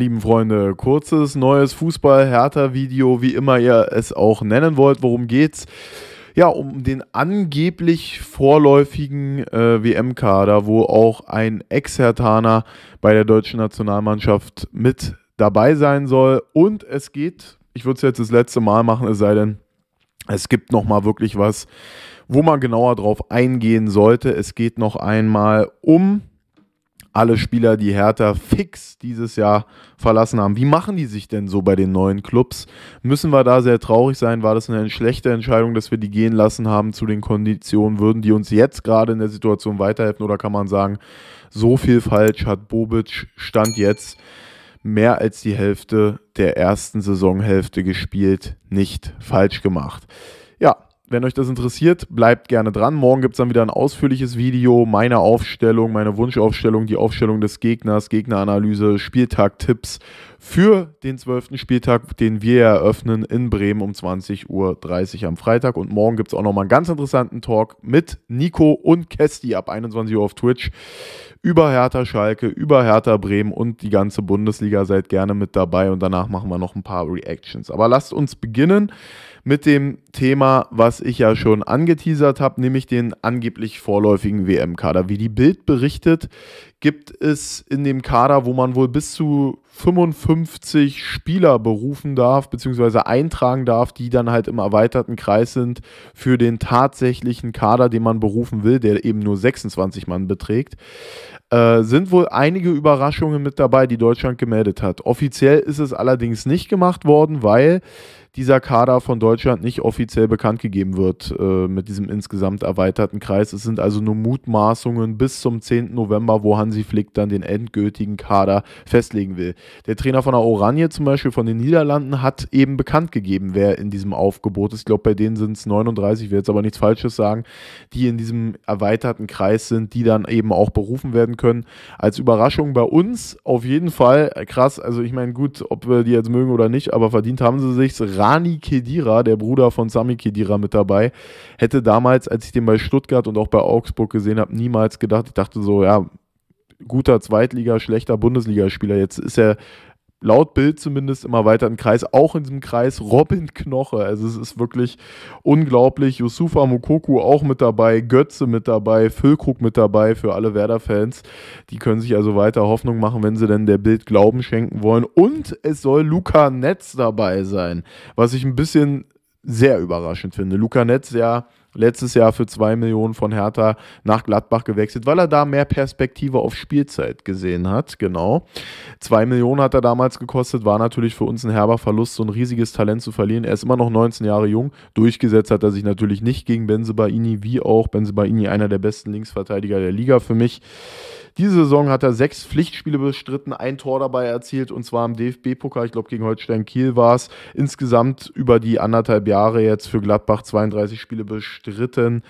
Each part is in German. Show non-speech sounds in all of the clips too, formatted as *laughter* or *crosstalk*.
lieben Freunde, kurzes neues Fußball-Hertha-Video, wie immer ihr es auch nennen wollt. Worum geht's? Ja, um den angeblich vorläufigen äh, WM-Kader, wo auch ein Ex-Hertaner bei der deutschen Nationalmannschaft mit dabei sein soll. Und es geht, ich würde es jetzt das letzte Mal machen, es sei denn, es gibt nochmal wirklich was, wo man genauer drauf eingehen sollte. Es geht noch einmal um alle Spieler, die Hertha fix dieses Jahr verlassen haben. Wie machen die sich denn so bei den neuen Clubs? Müssen wir da sehr traurig sein? War das eine schlechte Entscheidung, dass wir die gehen lassen haben zu den Konditionen? Würden die uns jetzt gerade in der Situation weiterhelfen? Oder kann man sagen, so viel falsch hat Bobic Stand jetzt mehr als die Hälfte der ersten Saisonhälfte gespielt, nicht falsch gemacht? Ja, wenn euch das interessiert, bleibt gerne dran. Morgen gibt es dann wieder ein ausführliches Video meine Aufstellung, meine Wunschaufstellung, die Aufstellung des Gegners, Gegneranalyse, Spieltag-Tipps für den 12. Spieltag, den wir eröffnen in Bremen um 20.30 Uhr am Freitag. Und morgen gibt es auch nochmal einen ganz interessanten Talk mit Nico und Kesti ab 21 Uhr auf Twitch über Hertha Schalke, über Hertha Bremen und die ganze Bundesliga. Seid gerne mit dabei und danach machen wir noch ein paar Reactions. Aber lasst uns beginnen mit dem Thema, was ich ja schon angeteasert habe, nämlich den angeblich vorläufigen WM-Kader. Wie die Bild berichtet, gibt es in dem Kader, wo man wohl bis zu 55 Spieler berufen darf, beziehungsweise eintragen darf, die dann halt im erweiterten Kreis sind für den tatsächlichen Kader, den man berufen will, der eben nur 26 Mann beträgt. Äh, sind wohl einige Überraschungen mit dabei, die Deutschland gemeldet hat. Offiziell ist es allerdings nicht gemacht worden, weil dieser Kader von Deutschland nicht offiziell bekannt gegeben wird äh, mit diesem insgesamt erweiterten Kreis. Es sind also nur Mutmaßungen bis zum 10. November, wo Hansi Flick dann den endgültigen Kader festlegen will. Der Trainer von der Oranje zum Beispiel von den Niederlanden hat eben bekannt gegeben, wer in diesem Aufgebot ist. Ich glaube, bei denen sind es 39, ich will jetzt aber nichts Falsches sagen, die in diesem erweiterten Kreis sind, die dann eben auch berufen werden können. Als Überraschung bei uns auf jeden Fall krass. Also ich meine, gut, ob wir die jetzt mögen oder nicht, aber verdient haben sie sich's. Rani Kedira, der Bruder von Sami Kedira mit dabei, hätte damals, als ich den bei Stuttgart und auch bei Augsburg gesehen habe, niemals gedacht. Ich dachte so, ja, guter Zweitliga, schlechter Bundesligaspieler. Jetzt ist er laut Bild zumindest immer weiter im Kreis, auch in diesem Kreis Robin Knoche. Also es ist wirklich unglaublich. Yusufa Mukoku auch mit dabei, Götze mit dabei, Füllkrug mit dabei für alle Werder-Fans. Die können sich also weiter Hoffnung machen, wenn sie denn der Bild Glauben schenken wollen. Und es soll Luca Netz dabei sein, was ich ein bisschen sehr überraschend finde. Luca Netz, ja letztes Jahr für 2 Millionen von Hertha nach Gladbach gewechselt, weil er da mehr Perspektive auf Spielzeit gesehen hat. Genau. 2 Millionen hat er damals gekostet, war natürlich für uns ein herber Verlust, so ein riesiges Talent zu verlieren. Er ist immer noch 19 Jahre jung. Durchgesetzt hat er sich natürlich nicht gegen Benze Baini, wie auch Benze Baini, einer der besten Linksverteidiger der Liga für mich. Diese Saison hat er sechs Pflichtspiele bestritten, ein Tor dabei erzielt und zwar im DFB-Pokal, ich glaube gegen Holstein Kiel war es. Insgesamt über die anderthalb Jahre jetzt für Gladbach 32 Spiele bestritten,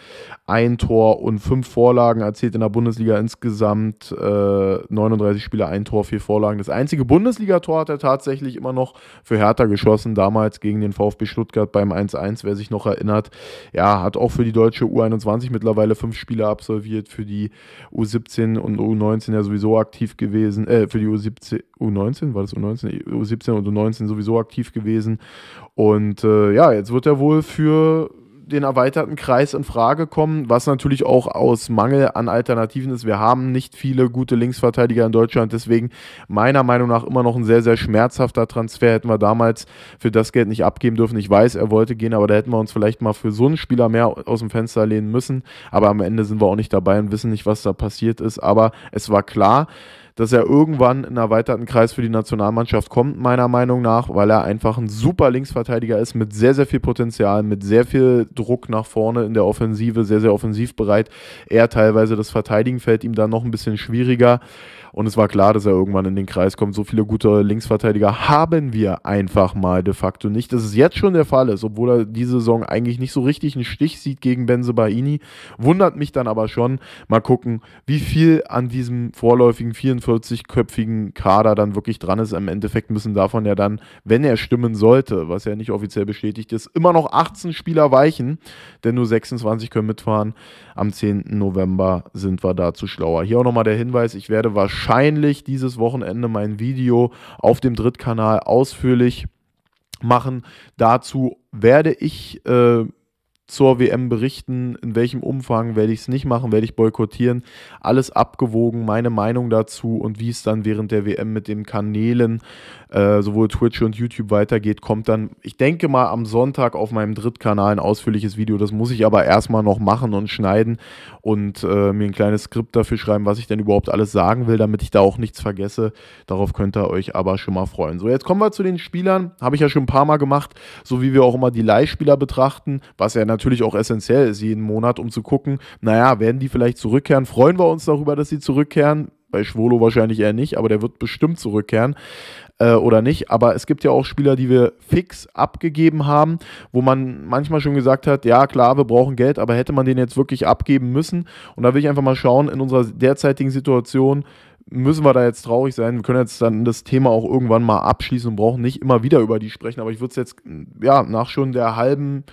ein Tor und fünf Vorlagen erzielt in der Bundesliga insgesamt äh, 39 Spiele, ein Tor, vier Vorlagen. Das einzige Bundesligator hat er tatsächlich immer noch für Hertha geschossen, damals gegen den VfB Stuttgart beim 1-1, wer sich noch erinnert. Ja, hat auch für die deutsche U21 mittlerweile fünf Spiele absolviert, für die U17 und U U19 ja sowieso aktiv gewesen, äh, für die U17, U19, war das U19? U17 und U19 sowieso aktiv gewesen. Und äh, ja, jetzt wird er wohl für den erweiterten Kreis in Frage kommen, was natürlich auch aus Mangel an Alternativen ist. Wir haben nicht viele gute Linksverteidiger in Deutschland, deswegen meiner Meinung nach immer noch ein sehr, sehr schmerzhafter Transfer. Hätten wir damals für das Geld nicht abgeben dürfen. Ich weiß, er wollte gehen, aber da hätten wir uns vielleicht mal für so einen Spieler mehr aus dem Fenster lehnen müssen. Aber am Ende sind wir auch nicht dabei und wissen nicht, was da passiert ist. Aber es war klar, dass er irgendwann in einen erweiterten Kreis für die Nationalmannschaft kommt, meiner Meinung nach, weil er einfach ein super Linksverteidiger ist mit sehr, sehr viel Potenzial, mit sehr viel Druck nach vorne in der Offensive, sehr, sehr offensiv bereit. Er teilweise das Verteidigen fällt ihm dann noch ein bisschen schwieriger. Und es war klar, dass er irgendwann in den Kreis kommt. So viele gute Linksverteidiger haben wir einfach mal de facto nicht. Dass es jetzt schon der Fall ist, obwohl er diese Saison eigentlich nicht so richtig einen Stich sieht gegen Benze Baini. Wundert mich dann aber schon. Mal gucken, wie viel an diesem vorläufigen 44-köpfigen Kader dann wirklich dran ist. Im Endeffekt müssen davon ja dann, wenn er stimmen sollte, was ja nicht offiziell bestätigt ist, immer noch 18 Spieler weichen, denn nur 26 können mitfahren. Am 10. November sind wir dazu schlauer. Hier auch nochmal der Hinweis, ich werde wahrscheinlich wahrscheinlich dieses Wochenende mein Video auf dem Drittkanal ausführlich machen. Dazu werde ich äh, zur WM berichten, in welchem Umfang werde ich es nicht machen, werde ich boykottieren. Alles abgewogen, meine Meinung dazu und wie es dann während der WM mit den Kanälen, äh, sowohl Twitch und YouTube weitergeht, kommt dann, ich denke mal, am Sonntag auf meinem Drittkanal ein ausführliches Video. Das muss ich aber erstmal noch machen und schneiden und äh, mir ein kleines Skript dafür schreiben, was ich denn überhaupt alles sagen will, damit ich da auch nichts vergesse. Darauf könnt ihr euch aber schon mal freuen. So, jetzt kommen wir zu den Spielern. Habe ich ja schon ein paar Mal gemacht, so wie wir auch immer die Leihspieler betrachten, was ja natürlich natürlich auch essentiell ist jeden Monat, um zu gucken, naja, werden die vielleicht zurückkehren? Freuen wir uns darüber, dass sie zurückkehren? Bei Schwolo wahrscheinlich eher nicht, aber der wird bestimmt zurückkehren äh, oder nicht. Aber es gibt ja auch Spieler, die wir fix abgegeben haben, wo man manchmal schon gesagt hat, ja klar, wir brauchen Geld, aber hätte man den jetzt wirklich abgeben müssen? Und da will ich einfach mal schauen, in unserer derzeitigen Situation, müssen wir da jetzt traurig sein. Wir können jetzt dann das Thema auch irgendwann mal abschließen und brauchen nicht immer wieder über die sprechen, aber ich würde es jetzt ja nach schon der halben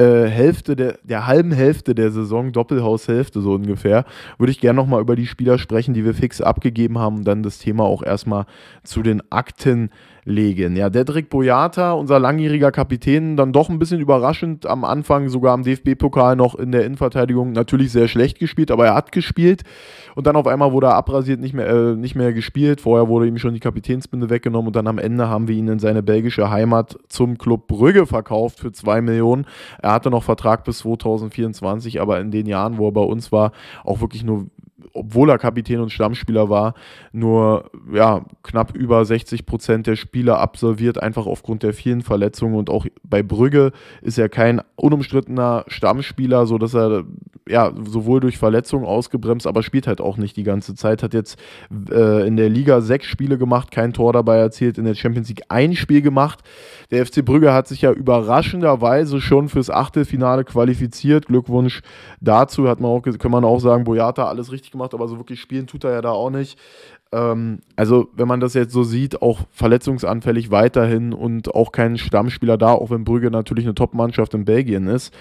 äh, Hälfte der, der halben Hälfte der Saison, Doppelhaushälfte so ungefähr, würde ich gerne nochmal über die Spieler sprechen, die wir fix abgegeben haben und dann das Thema auch erstmal zu den Akten legen. Ja, Dedrick Boyata, unser langjähriger Kapitän, dann doch ein bisschen überraschend am Anfang, sogar am DFB-Pokal noch in der Innenverteidigung, natürlich sehr schlecht gespielt, aber er hat gespielt und dann auf einmal wurde er abrasiert, nicht mehr, äh, nicht mehr gespielt. Vorher wurde ihm schon die Kapitänsbinde weggenommen und dann am Ende haben wir ihn in seine belgische Heimat zum Club Brügge verkauft für 2 Millionen. Er hatte noch Vertrag bis 2024, aber in den Jahren, wo er bei uns war, auch wirklich nur obwohl er Kapitän und Stammspieler war, nur ja, knapp über 60 Prozent der Spieler absolviert, einfach aufgrund der vielen Verletzungen. Und auch bei Brügge ist er kein unumstrittener Stammspieler, sodass er ja sowohl durch Verletzungen ausgebremst, aber spielt halt auch nicht die ganze Zeit. Hat jetzt äh, in der Liga sechs Spiele gemacht, kein Tor dabei erzielt, in der Champions League ein Spiel gemacht. Der FC Brügge hat sich ja überraschenderweise schon fürs Achtelfinale qualifiziert. Glückwunsch dazu, hat man auch, kann man auch sagen, Boyata alles richtig richtig gemacht, aber so wirklich spielen tut er ja da auch nicht. Ähm, also, wenn man das jetzt so sieht, auch verletzungsanfällig weiterhin und auch kein Stammspieler da, auch wenn Brügge natürlich eine Top-Mannschaft in Belgien ist.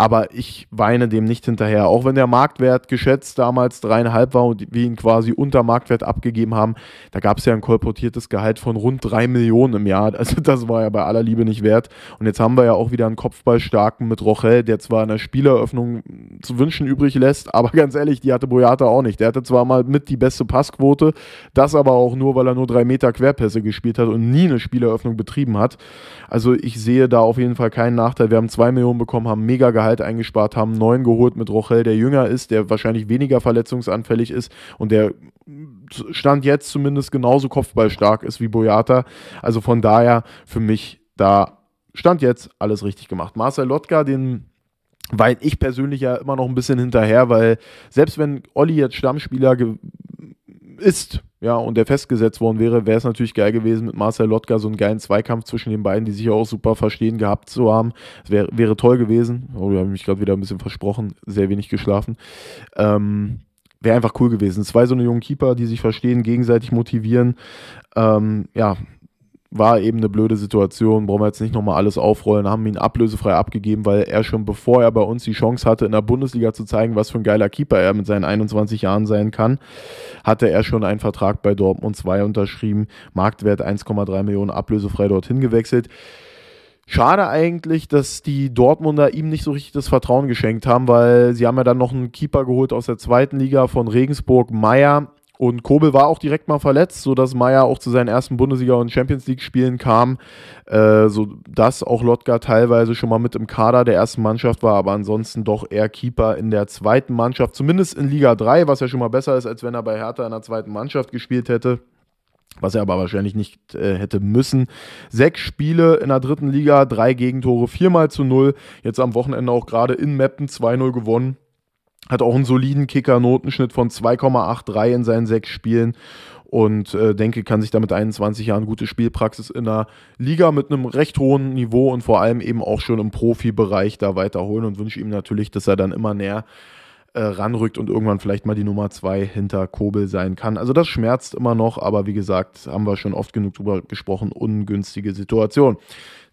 Aber ich weine dem nicht hinterher. Auch wenn der Marktwert geschätzt damals dreieinhalb war und wir ihn quasi unter Marktwert abgegeben haben, da gab es ja ein kolportiertes Gehalt von rund drei Millionen im Jahr. Also *laughs* das war ja bei aller Liebe nicht wert. Und jetzt haben wir ja auch wieder einen Kopfballstarken mit Rochel, der zwar in der Spieleröffnung zu wünschen übrig lässt, aber ganz ehrlich, die hatte Boyata auch nicht. Der hatte zwar mal mit die beste Passquote, das aber auch nur, weil er nur drei Meter Querpässe gespielt hat und nie eine Spieleröffnung betrieben hat. Also ich sehe da auf jeden Fall keinen Nachteil. Wir haben zwei Millionen bekommen, haben mega Gehalt Gehalt eingespart haben, neun geholt mit Rochel, der jünger ist, der wahrscheinlich weniger verletzungsanfällig ist und der Stand jetzt zumindest genauso kopfballstark ist wie Boyata. Also von daher für mich da Stand jetzt alles richtig gemacht. Marcel Lotka, den weil ich persönlich ja immer noch ein bisschen hinterher, weil selbst wenn Olli jetzt Stammspieler ist ja, und der festgesetzt worden wäre, wäre es natürlich geil gewesen, mit Marcel Lotka so einen geilen Zweikampf zwischen den beiden, die sich ja auch super verstehen, gehabt zu haben. Das wär, wäre toll gewesen. Oh, da habe ich mich gerade wieder ein bisschen versprochen, sehr wenig geschlafen. Ähm, wäre einfach cool gewesen. Zwei so eine jungen Keeper, die sich verstehen, gegenseitig motivieren. Ähm, ja, war eben eine blöde Situation, brauchen wir jetzt nicht nochmal alles aufrollen, haben ihn ablösefrei abgegeben, weil er schon bevor er bei uns die Chance hatte, in der Bundesliga zu zeigen, was für ein geiler Keeper er mit seinen 21 Jahren sein kann, hatte er schon einen Vertrag bei Dortmund 2 unterschrieben, Marktwert 1,3 Millionen ablösefrei dorthin gewechselt. Schade eigentlich, dass die Dortmunder ihm nicht so richtig das Vertrauen geschenkt haben, weil sie haben ja dann noch einen Keeper geholt aus der zweiten Liga von Regensburg, Meier, und Kobel war auch direkt mal verletzt, sodass Meier auch zu seinen ersten Bundesliga- und Champions League-Spielen kam, äh, sodass auch Lotka teilweise schon mal mit im Kader der ersten Mannschaft war, aber ansonsten doch eher Keeper in der zweiten Mannschaft, zumindest in Liga 3, was ja schon mal besser ist, als wenn er bei Hertha in der zweiten Mannschaft gespielt hätte was er aber wahrscheinlich nicht äh, hätte müssen. Sechs Spiele in der dritten Liga, drei Gegentore, viermal zu null. Jetzt am Wochenende auch gerade in Meppen 2-0 gewonnen. Hat auch einen soliden Kicker-Notenschnitt von 2,83 in seinen sechs Spielen und äh, denke, kann sich damit 21 Jahren gute Spielpraxis in der Liga mit einem recht hohen Niveau und vor allem eben auch schon im Profibereich da weiterholen und wünsche ihm natürlich, dass er dann immer näher äh, ranrückt und irgendwann vielleicht mal die Nummer 2 hinter Kobel sein kann. Also das schmerzt immer noch, aber wie gesagt, haben wir schon oft genug drüber gesprochen, ungünstige Situation.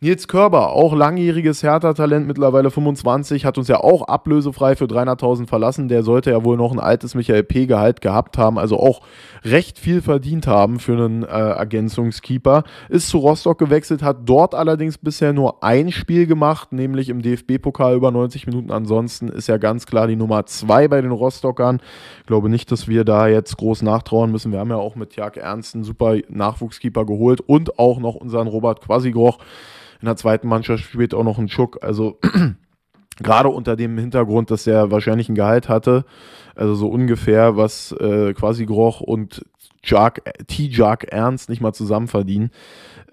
Nils Körber, auch langjähriges Hertha-Talent, mittlerweile 25, hat uns ja auch ablösefrei für 300.000 verlassen. Der sollte ja wohl noch ein altes Michael P-Gehalt gehabt haben, also auch recht viel verdient haben für einen äh, Ergänzungskeeper. Ist zu Rostock gewechselt, hat dort allerdings bisher nur ein Spiel gemacht, nämlich im DFB-Pokal über 90 Minuten. Ansonsten ist ja ganz klar die Nummer 2 bei den Rostockern. Ich glaube nicht, dass wir da jetzt groß nachtrauen müssen. Wir haben ja auch mit Jörg Ernst einen super Nachwuchskeeper geholt und auch noch unseren Robert Quasigroch in der zweiten Mannschaft spielt auch noch ein Schuck. Also *clears throat* gerade unter dem Hintergrund, dass er wahrscheinlich ein Gehalt hatte, also so ungefähr, was äh, quasi Groch und T-Jark Ernst nicht mal zusammen verdienen,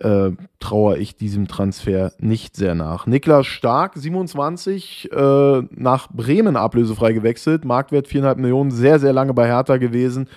äh, traue ich diesem Transfer nicht sehr nach. Niklas Stark, 27, äh, nach Bremen ablösefrei gewechselt, Marktwert 4,5 Millionen, sehr, sehr lange bei Hertha gewesen.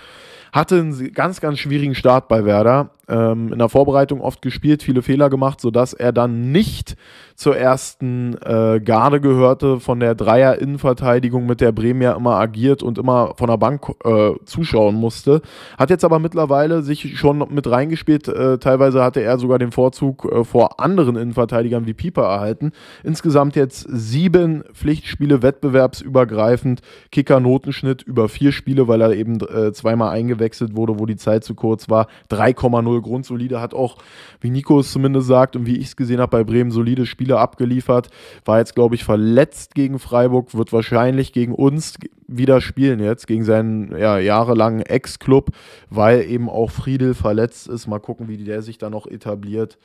Hatte einen ganz, ganz schwierigen Start bei Werder. Ähm, in der Vorbereitung oft gespielt, viele Fehler gemacht, sodass er dann nicht zur ersten äh, Garde gehörte, von der Dreier-Innenverteidigung, mit der Bremen ja immer agiert und immer von der Bank äh, zuschauen musste. Hat jetzt aber mittlerweile sich schon mit reingespielt. Äh, teilweise hatte er sogar den Vorzug äh, vor anderen Innenverteidigern wie Pieper erhalten. Insgesamt jetzt sieben Pflichtspiele wettbewerbsübergreifend. Kicker Notenschnitt über vier Spiele, weil er eben äh, zweimal eingewechselt wurde, wo die Zeit zu kurz war. 3,0 grundsolide hat auch, wie Nikos zumindest sagt und wie ich es gesehen habe, bei Bremen solide Spiele Spiele abgeliefert, war jetzt, glaube ich, verletzt gegen Freiburg, wird wahrscheinlich gegen uns wieder spielen jetzt, gegen seinen ja, jahrelangen Ex-Club, weil eben auch Friedel verletzt ist. Mal gucken, wie der sich da noch etabliert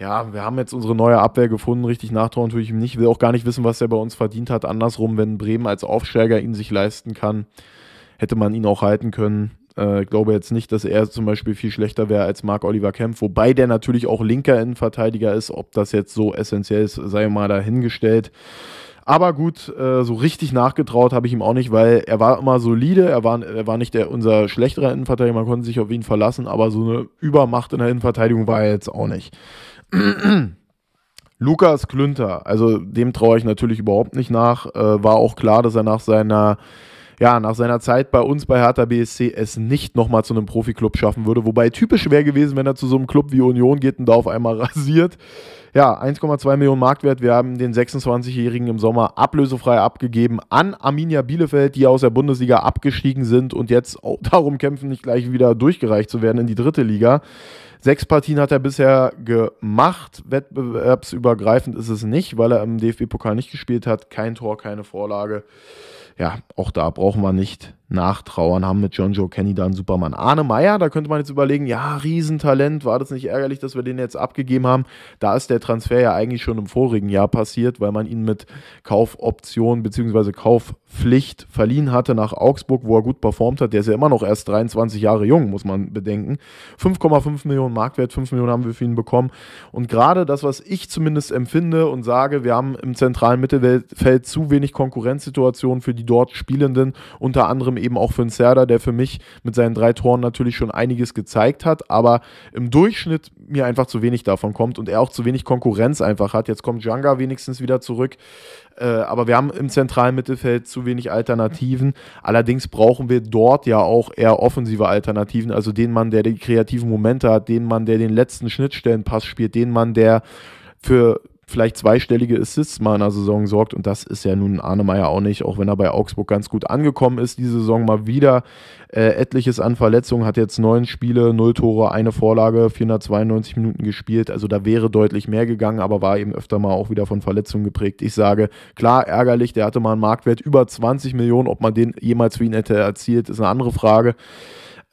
ja, wir haben jetzt unsere neue Abwehr gefunden, richtig nachtrauen tue ich ihm nicht. Will auch gar nicht wissen, was er bei uns verdient hat. Andersrum, wenn Bremen als Aufsteiger ihn sich leisten kann, hätte man ihn auch halten können äh, glaube jetzt nicht, dass er zum Beispiel viel schlechter wäre als Marc Oliver Kempf, wobei der natürlich auch linker Innenverteidiger ist. Ob das jetzt so essentiell ist, sei mal dahingestellt. Aber gut, äh, so richtig nachgetraut habe ich ihm auch nicht, weil er war immer solide, er war, er war nicht der, unser schlechterer Innenverteidiger, man konnte sich auf ihn verlassen, aber so eine Übermacht in der Innenverteidigung war er jetzt auch nicht. *clears throat* Lukas Klünter, also dem traue ich natürlich überhaupt nicht nach. Äh, war auch klar, dass er nach seiner ja, nach seiner Zeit bei uns bei Hertha BSC es nicht nochmal zu einem Profiklub schaffen würde. Wobei typisch wäre gewesen, wenn er zu so einem Club wie Union geht und da auf einmal *laughs* rasiert. Ja, 1,2 Millionen Marktwert. Wir haben den 26-Jährigen im Sommer ablösefrei abgegeben an Arminia Bielefeld, die aus der Bundesliga abgestiegen sind und jetzt *laughs* darum kämpfen, nicht gleich wieder durchgereicht zu werden in die dritte Liga. Sechs Partien hat er bisher gemacht. Wettbewerbsübergreifend ist es nicht, weil er im DFB-Pokal nicht gespielt hat. Kein Tor, keine Vorlage ja, auch da brauchen wir nicht nachtrauern, haben mit John Joe Kenny da einen Supermann. Arne Meyer, da könnte man jetzt überlegen, ja, Riesentalent, war das nicht ärgerlich, dass wir den jetzt abgegeben haben? Da ist der Transfer ja eigentlich schon im vorigen Jahr passiert, weil man ihn mit Kaufoption bzw. Kaufpflicht verliehen hatte nach Augsburg, wo er gut performt hat. Der ist ja immer noch erst 23 Jahre jung, muss man bedenken. 5,5 Millionen Marktwert, 5 Millionen haben wir für ihn bekommen. Und gerade das, was ich zumindest empfinde und sage, wir haben im zentralen Mittelfeld zu wenig Konkurrenzsituationen für die dort Spielenden, unter anderem eben auch für einen Serda, der für mich mit seinen drei Toren natürlich schon einiges gezeigt hat, aber im Durchschnitt mir einfach zu wenig davon kommt und er auch zu wenig Konkurrenz einfach hat. Jetzt kommt Janga wenigstens wieder zurück, äh, aber wir haben im zentralen Mittelfeld zu wenig Alternativen. Allerdings brauchen wir dort ja auch eher offensive Alternativen, also den Mann, der die kreativen Momente hat, den Mann, der den letzten Schnittstellenpass spielt, den Mann, der für vielleicht zweistellige Assists mal in der Saison sorgt. Und das ist ja nun Arne Meyer auch nicht, auch wenn er bei Augsburg ganz gut angekommen ist. Diese Saison mal wieder äh, etliches an Verletzungen, hat jetzt neun Spiele, null Tore, eine Vorlage, 492 Minuten gespielt. Also da wäre deutlich mehr gegangen, aber war eben öfter mal auch wieder von Verletzungen geprägt. Ich sage, klar, ärgerlich, der hatte mal einen Marktwert über 20 Millionen. Ob man den jemals für ihn hätte erzielt, ist eine andere Frage.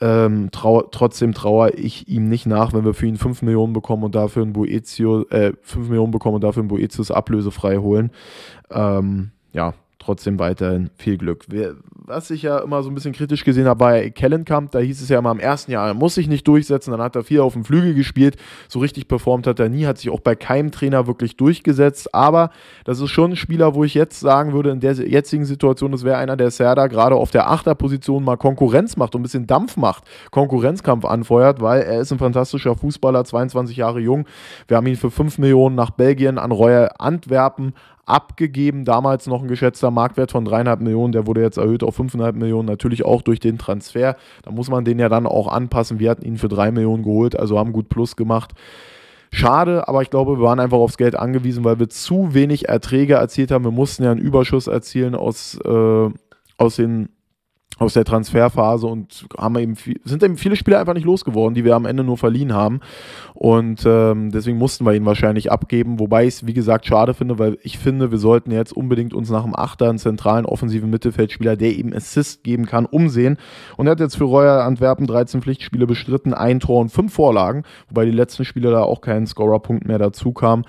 Ähm, trau trotzdem trauere ich ihm nicht nach, wenn wir für ihn 5 Millionen bekommen und dafür ein Boetius, äh, 5 Millionen bekommen und dafür einen Boetius ablösefrei holen. Ähm, ja, trotzdem weiterhin viel Glück. Was ich ja immer so ein bisschen kritisch gesehen habe war ja Kellenkamp, da hieß es ja immer im ersten Jahr, er muss sich nicht durchsetzen, dann hat er viel auf dem Flügel gespielt, so richtig performt hat er nie, hat sich auch bei keinem Trainer wirklich durchgesetzt, aber das ist schon ein Spieler, wo ich jetzt sagen würde, in der jetzigen Situation, das wäre einer, der Serda gerade auf der Achterposition mal Konkurrenz macht und ein bisschen Dampf macht, Konkurrenzkampf anfeuert, weil er ist ein fantastischer Fußballer, 22 Jahre jung, wir haben ihn für 5 Millionen nach Belgien an Royal Antwerpen abgegeben. Damals noch ein geschätzter Marktwert von 3,5 Millionen, der wurde jetzt erhöht auf 5,5 Millionen, natürlich auch durch den Transfer. Da muss man den ja dann auch anpassen. Wir hatten ihn für 3 Millionen geholt, also haben gut Plus gemacht. Schade, aber ich glaube, wir waren einfach aufs Geld angewiesen, weil wir zu wenig Erträge erzielt haben. Wir mussten ja einen Überschuss erzielen aus, äh, aus den aus der Transferphase und haben eben viel, sind eben viele Spieler einfach nicht losgeworden, die wir am Ende nur verliehen haben. Und ähm, deswegen mussten wir ihn wahrscheinlich abgeben, wobei ich es, wie gesagt, schade finde, weil ich finde, wir sollten jetzt unbedingt uns nach dem Achter einen zentralen offensiven Mittelfeldspieler, der eben Assist geben kann, umsehen. Und er hat jetzt für Royal Antwerpen 13 Pflichtspiele bestritten, ein Tor und fünf Vorlagen, wobei die letzten Spiele da auch keinen Scorerpunkt mehr dazu kam.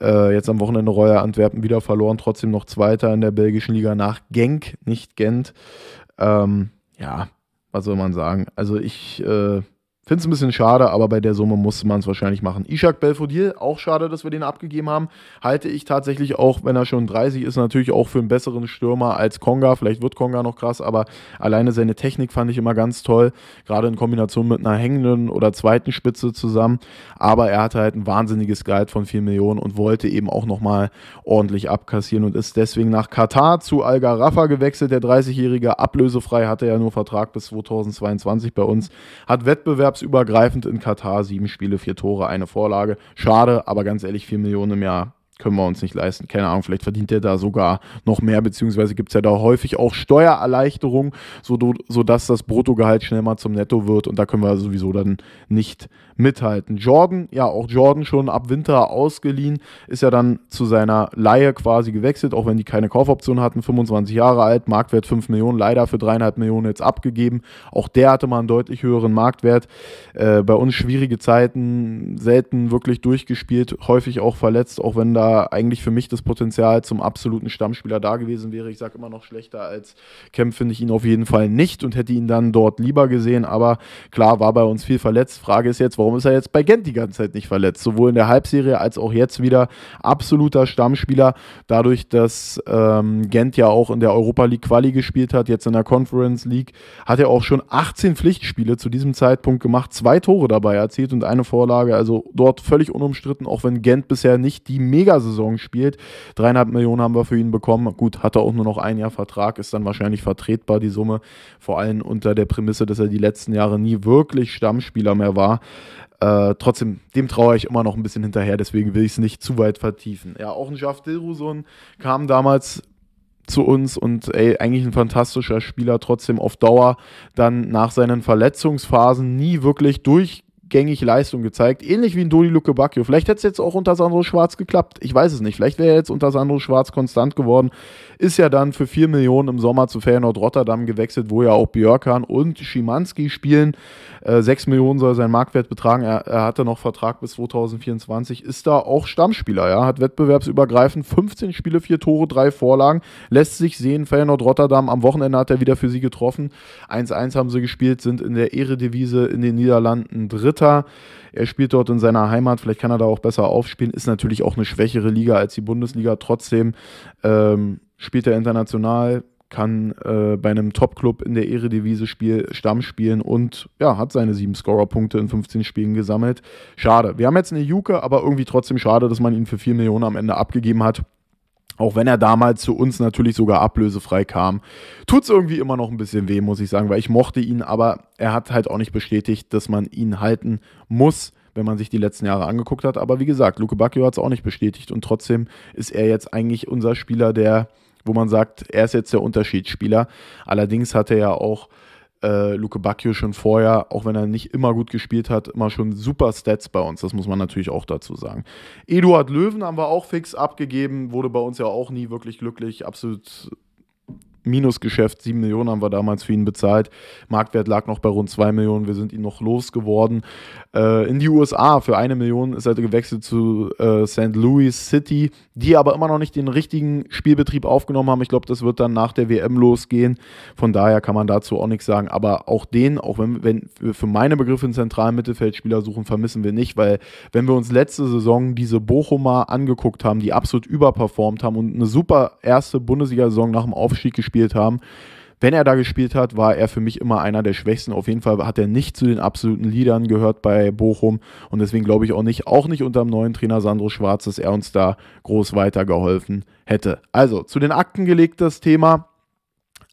Äh, jetzt am Wochenende Royal Antwerpen wieder verloren, trotzdem noch Zweiter in der belgischen Liga nach Genk, nicht Gent. Ähm, ja, was soll man sagen? Also ich äh, Finde es ein bisschen schade, aber bei der Summe musste man es wahrscheinlich machen. Ishak Belfodil, auch schade, dass wir den abgegeben haben. Halte ich tatsächlich auch, wenn er schon 30 ist, natürlich auch für einen besseren Stürmer als Konga. Vielleicht wird Konga noch krass, aber alleine seine Technik fand ich immer ganz toll. Gerade in Kombination mit einer hängenden oder zweiten Spitze zusammen. Aber er hatte halt ein wahnsinniges Gehalt von 4 Millionen und wollte eben auch nochmal ordentlich abkassieren und ist deswegen nach Katar zu Al-Garafa gewechselt. Der 30-Jährige ablösefrei hatte ja nur Vertrag bis 2022 bei uns. Hat Wettbewerbs mannschaftsübergreifend in Katar sieben Spiele, vier Tore, eine Vorlage. Schade, aber ganz ehrlich, vier Millionen im Jahr können wir uns nicht leisten. Keine Ahnung, vielleicht verdient er da sogar noch mehr, beziehungsweise gibt es ja da häufig auch Steuererleichterungen, sodass das Bruttogehalt schnell mal zum Netto wird und da können wir sowieso dann nicht mithalten. Jordan, ja, auch Jordan schon ab Winter ausgeliehen, ist ja dann zu seiner Laie quasi gewechselt, auch wenn die keine Kaufoption hatten. 25 Jahre alt, Marktwert 5 Millionen, leider für 3,5 Millionen jetzt abgegeben. Auch der hatte mal einen deutlich höheren Marktwert. Äh, bei uns schwierige Zeiten, selten wirklich durchgespielt, häufig auch verletzt, auch wenn da eigentlich für mich das Potenzial zum absoluten Stammspieler da gewesen wäre. Ich sage immer noch schlechter als Kemp, finde ich ihn auf jeden Fall nicht und hätte ihn dann dort lieber gesehen. Aber klar, war bei uns viel verletzt. Frage ist jetzt, warum Warum ist er jetzt bei Gent die ganze Zeit nicht verletzt? Sowohl in der Halbserie als auch jetzt wieder absoluter Stammspieler. Dadurch, dass ähm, Gent ja auch in der Europa League Quali gespielt hat, jetzt in der Conference League, hat er auch schon 18 Pflichtspiele zu diesem Zeitpunkt gemacht, zwei Tore dabei erzielt und eine Vorlage. Also dort völlig unumstritten, auch wenn Gent bisher nicht die Megasaison spielt. Dreieinhalb Millionen haben wir für ihn bekommen. Gut, hat er auch nur noch ein Jahr Vertrag, ist dann wahrscheinlich vertretbar, die Summe. Vor allem unter der Prämisse, dass er die letzten Jahre nie wirklich Stammspieler mehr war. Äh, trotzdem, dem traue ich immer noch ein bisschen hinterher, deswegen will ich es nicht zu weit vertiefen. Ja, auch ein Jaf Dilruson kam damals zu uns und ey, eigentlich ein fantastischer Spieler, trotzdem auf Dauer dann nach seinen Verletzungsphasen nie wirklich durch gängig Leistung gezeigt. Ähnlich wie ein Dodi Luke Bacchio. Vielleicht hätte es jetzt auch unter Sandro Schwarz geklappt. Ich weiß es nicht. Vielleicht wäre er jetzt unter Sandro Schwarz konstant geworden. Ist ja dann für 4 Millionen im Sommer zu Feyenoord Rotterdam gewechselt, wo ja auch Björkan und Schimanski spielen. Äh, 6 Millionen soll sein Marktwert betragen. Er, er, hatte noch Vertrag bis 2024. Ist da auch Stammspieler. Ja? Hat wettbewerbsübergreifend 15 Spiele, 4 Tore, 3 Vorlagen. Lässt sich sehen. Feyenoord Rotterdam am Wochenende hat er wieder für sie getroffen. 1-1 haben sie gespielt, sind in der Ehredivise in den Niederlanden dritt. Utah. Er spielt dort in seiner Heimat, vielleicht kann er da auch besser aufspielen. Ist natürlich auch eine schwächere Liga als die Bundesliga. Trotzdem ähm, spielt er international, kann äh, bei einem Top-Club in der Eredivise Spiel, Stamm spielen und ja, hat seine sieben Scorer-Punkte in 15 Spielen gesammelt. Schade. Wir haben jetzt eine Juke, aber irgendwie trotzdem schade, dass man ihn für 4 Millionen am Ende abgegeben hat. Auch wenn er damals zu uns natürlich sogar ablösefrei kam, tut es irgendwie immer noch ein bisschen weh, muss ich sagen, weil ich mochte ihn, aber er hat halt auch nicht bestätigt, dass man ihn halten muss, wenn man sich die letzten Jahre angeguckt hat. Aber wie gesagt, Luke Bacchio hat es auch nicht bestätigt und trotzdem ist er jetzt eigentlich unser Spieler, der, wo man sagt, er ist jetzt der Unterschiedsspieler. Allerdings hat er ja auch äh, Luke Bacchio schon vorher, auch wenn er nicht immer gut gespielt hat, immer schon super Stats bei uns. Das muss man natürlich auch dazu sagen. Eduard Löwen haben wir auch fix abgegeben, wurde bei uns ja auch nie wirklich glücklich. Absolut Minusgeschäft. 7 Millionen haben wir damals für ihn bezahlt. Marktwert lag noch bei rund 2 Millionen. Wir sind ihn noch losgeworden. Äh, in die USA für eine Million ist er gewechselt zu äh, St. Louis City, die aber immer noch nicht den richtigen Spielbetrieb aufgenommen haben. Ich glaube, das wird dann nach der WM losgehen. Von daher kann man dazu auch nichts sagen. Aber auch den, auch wenn, wenn wir für meine Begriffe einen zentralen Mittelfeldspieler suchen, vermissen wir nicht, weil wenn wir uns letzte Saison diese Bochumer angeguckt haben, die absolut überperformt haben und eine super erste Bundesliga-Saison nach dem Aufstieg gespielt gespielt haben. Wenn er da gespielt hat, war er für mich immer einer der Schwächsten. Auf jeden Fall hat er nicht zu den absoluten Leadern gehört bei Bochum und deswegen glaube ich auch nicht, auch nicht unter dem neuen Trainer Sandro Schwarz, dass er uns da groß weitergeholfen hätte. Also zu den Akten gelegt das Thema.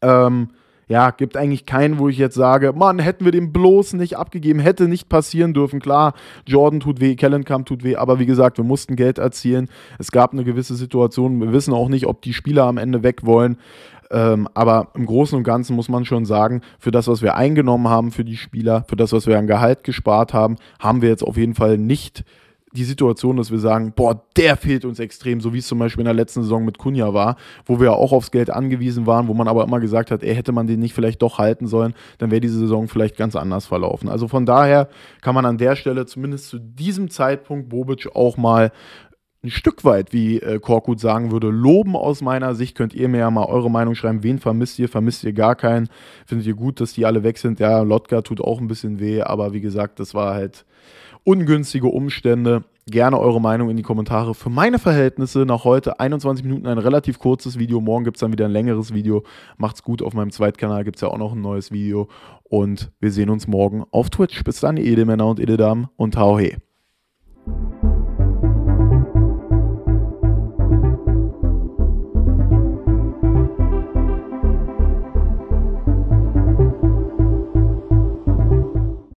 Ähm, ja, gibt eigentlich keinen, wo ich jetzt sage, Mann, hätten wir den bloß nicht abgegeben, hätte nicht passieren dürfen. Klar, Jordan tut weh, Kellenkamp tut weh, aber wie gesagt, wir mussten Geld erzielen. Es gab eine gewisse Situation, wir wissen auch nicht, ob die Spieler am Ende weg wollen. Ähm, aber im Großen und Ganzen muss man schon sagen, für das, was wir eingenommen haben für die Spieler, für das, was wir an Gehalt gespart haben, haben wir jetzt auf jeden Fall nicht die Situation, dass wir sagen, boah, der fehlt uns extrem, so wie es zum Beispiel in der letzten Saison mit Kunja war, wo wir auch aufs Geld angewiesen waren, wo man aber immer gesagt hat, ey, hätte man den nicht vielleicht doch halten sollen, dann wäre diese Saison vielleicht ganz anders verlaufen. Also von daher kann man an der Stelle zumindest zu diesem Zeitpunkt Bobic auch mal ein Stück weit, wie äh, Korkut sagen würde, loben aus meiner Sicht. Könnt ihr mir ja mal eure Meinung schreiben. Wen vermisst ihr? Vermisst ihr gar keinen? Findet ihr gut, dass die alle weg sind? Ja, Lotka tut auch ein bisschen weh, aber wie gesagt, das war halt ungünstige Umstände. Gerne eure Meinung in die Kommentare. Für meine Verhältnisse nach heute 21 Minuten ein relativ kurzes Video. Morgen gibt es dann wieder ein längeres Video. Macht's gut. Auf meinem Zweitkanal gibt es ja auch noch ein neues Video. Und wir sehen uns morgen auf Twitch. Bis dann, ihr Edelmänner und Edeldamen und Tau he.